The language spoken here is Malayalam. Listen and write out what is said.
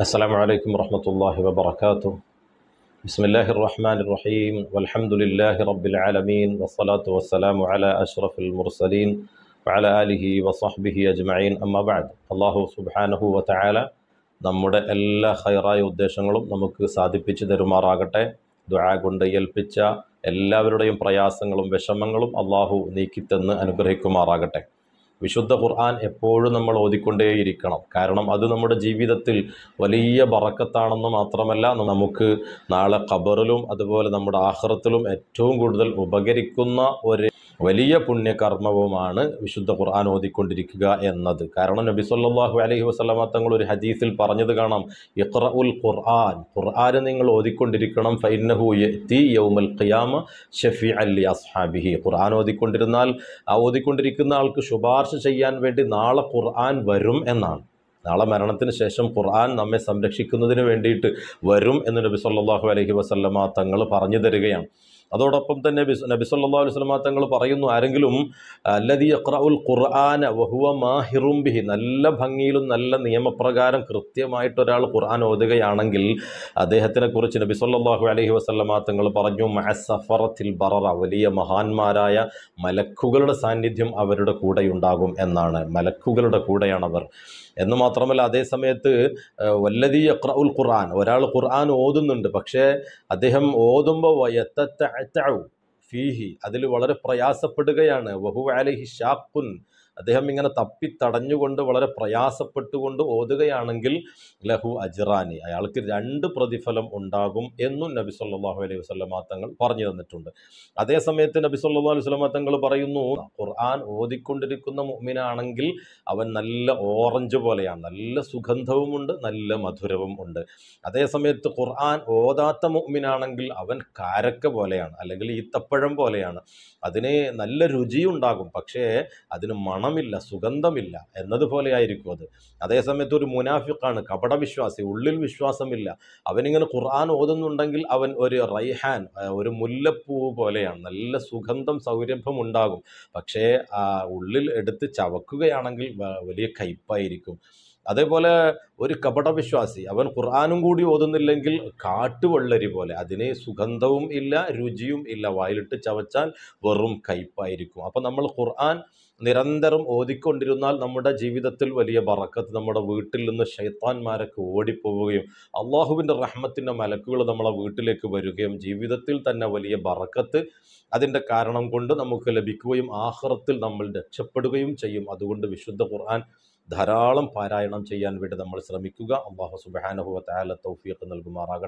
السلام عليكم ورحمة الله وبركاته بسم الله الرحمن الرحيم والحمد لله رب العالمين والصلاة والسلام على أشرف المرسلين وعلى آله وصحبه أجمعين أما بعد الله سبحانه وتعالى നമ്മുടെ എല്ലാ ഹൈറായ ഉദ്ദേശങ്ങളും നമുക്ക് സാധിപ്പിച്ചു തരുമാറാകട്ടെ ദുആ കൊണ്ട് ഏൽപ്പിച്ച എല്ലാവരുടെയും പ്രയാസങ്ങളും വിഷമങ്ങളും അള്ളാഹു നീക്കിത്തന്ന് അനുഗ്രഹിക്കുമാറാകട്ടെ വിശുദ്ധ ഖുർആൻ എപ്പോഴും നമ്മൾ ഓതിക്കൊണ്ടേയിരിക്കണം കാരണം അത് നമ്മുടെ ജീവിതത്തിൽ വലിയ ബറക്കത്താണെന്ന് മാത്രമല്ല നമുക്ക് നാളെ ഖബറിലും അതുപോലെ നമ്മുടെ ആഹ്റത്തിലും ഏറ്റവും കൂടുതൽ ഉപകരിക്കുന്ന ഒരു വലിയ പുണ്യകർമ്മവുമാണ് വിശുദ്ധ ഖുർആൻ ഓതിക്കൊണ്ടിരിക്കുക എന്നത് കാരണം നബി സല്ലാഹു അലഹി വസ്ലമ തങ്ങൾ ഒരു ഹദീസിൽ പറഞ്ഞത് കാണാം ഇഖ്റ ഉൽ ഖുർആൻ ഖുർആൻ നിങ്ങൾ ഓതിക്കൊണ്ടിരിക്കണം ഫൈനഹു തി യൗമൽ ഖിയാമ ഷഫി അലി അസ്ഹാബിഹി ഖുർആൻ ഓതിക്കൊണ്ടിരുന്നാൽ ആ ഓതിക്കൊണ്ടിരിക്കുന്ന ആൾക്ക് ശുപാർശ ചെയ്യാൻ വേണ്ടി നാളെ ഖുർആൻ വരും എന്നാണ് നാളെ മരണത്തിന് ശേഷം ഖുർആൻ നമ്മെ സംരക്ഷിക്കുന്നതിന് വേണ്ടിയിട്ട് വരും എന്ന് നബി സല്ലാഹു അലഹി വസല്ലമ തങ്ങൾ പറഞ്ഞു തരികയാണ് അതോടൊപ്പം തന്നെ നബി അലൈഹി അലുസ്ലമ തങ്ങൾ പറയുന്നു ആരെങ്കിലും അല്ലതി അഖ്റഉൽ ഖുർആന വഹുവ മാഹിറും ബിഹി നല്ല ഭംഗിയിലും നല്ല നിയമപ്രകാരം കൃത്യമായിട്ട് ഒരാൾ ഖുർആൻ ഓതുകയാണെങ്കിൽ അദ്ദേഹത്തിനെ കുറിച്ച് നബി സല്ലാഹു അലഹി വസ്ലമ തങ്ങൾ പറഞ്ഞു മഹസഫറത്തിൽ ബററ വലിയ മഹാന്മാരായ മലക്കുകളുടെ സാന്നിധ്യം അവരുടെ കൂടെയുണ്ടാകും എന്നാണ് മലക്കുകളുടെ കൂടെയാണവർ എന്ന് മാത്രമല്ല അതേ സമയത്ത് വല്ലതി അഖ്റഉൽ ഖുർആൻ ഒരാൾ ഖുർആൻ ഓതുന്നുണ്ട് പക്ഷേ അദ്ദേഹം ഓതുമ്പോൾ ഫീഹി അതിൽ വളരെ പ്രയാസപ്പെടുകയാണ് വഹു അലൈഹി ഷാഖുൻ അദ്ദേഹം ഇങ്ങനെ തപ്പി തടഞ്ഞുകൊണ്ട് വളരെ പ്രയാസപ്പെട്ടുകൊണ്ട് ഓതുകയാണെങ്കിൽ ലഹു അജിറാനി അയാൾക്ക് രണ്ട് പ്രതിഫലം ഉണ്ടാകും എന്നും നബി സല്ലാഹു അലൈഹി വസ്ലമാ തങ്ങൾ പറഞ്ഞു തന്നിട്ടുണ്ട് അതേ സമയത്ത് നബി സല്ലാ അലൈഹി വസ്ലമാ തങ്ങൾ പറയുന്നു ഖുർആൻ ഓതിക്കൊണ്ടിരിക്കുന്ന മുമ്മിനാണെങ്കിൽ അവൻ നല്ല ഓറഞ്ച് പോലെയാണ് നല്ല സുഗന്ധവുമുണ്ട് നല്ല മധുരവും ഉണ്ട് അതേ സമയത്ത് ഖുർആൻ ഓതാത്ത മുമ്മിനാണെങ്കിൽ അവൻ കാരക്ക പോലെയാണ് അല്ലെങ്കിൽ ഈത്തപ്പഴം പോലെയാണ് അതിന് നല്ല രുചിയുണ്ടാകും പക്ഷേ അതിന് മണം മണമില്ല സുഗന്ധമില്ല എന്നതുപോലെ ആയിരിക്കും അത് അതേസമയത്ത് ഒരു മുനാഫിക്കാണ് കപടവിശ്വാസി ഉള്ളിൽ വിശ്വാസമില്ല അവനിങ്ങനെ ഖുർആൻ ഓതുന്നുണ്ടെങ്കിൽ അവൻ ഒരു റൈഹാൻ ഒരു മുല്ലപ്പൂ പോലെയാണ് നല്ല സുഗന്ധം സൗരഭം ഉണ്ടാകും പക്ഷേ ഉള്ളിൽ എടുത്ത് ചവക്കുകയാണെങ്കിൽ വലിയ കയ്പായിരിക്കും അതേപോലെ ഒരു കപടവിശ്വാസി അവൻ ഖുർആാനും കൂടി ഓതുന്നില്ലെങ്കിൽ കാട്ടുവള്ളരി പോലെ അതിന് സുഗന്ധവും ഇല്ല രുചിയും ഇല്ല വായിലിട്ട് ചവച്ചാൽ വെറും കയ്പായിരിക്കും അപ്പം നമ്മൾ ഖുർആൻ നിരന്തരം ഓതിക്കൊണ്ടിരുന്നാൽ നമ്മുടെ ജീവിതത്തിൽ വലിയ ബറക്കത്ത് നമ്മുടെ വീട്ടിൽ നിന്ന് ഷെയ്ത്താൻമാരൊക്കെ ഓടിപ്പോവുകയും അള്ളാഹുവിൻ്റെ റഹ്മത്തിൻ്റെ മലക്കുകൾ നമ്മളെ വീട്ടിലേക്ക് വരികയും ജീവിതത്തിൽ തന്നെ വലിയ ബറക്കത്ത് അതിൻ്റെ കാരണം കൊണ്ട് നമുക്ക് ലഭിക്കുകയും ആഹ്റത്തിൽ നമ്മൾ രക്ഷപ്പെടുകയും ചെയ്യും അതുകൊണ്ട് വിശുദ്ധ ഖുർആൻ ധാരാളം പാരായണം ചെയ്യാൻ വേണ്ടി നമ്മൾ ശ്രമിക്കുക അള്ളാഹു സുബാനുഭവ താല തൗഫീഖ് നൽകുമാറാകട്ടെ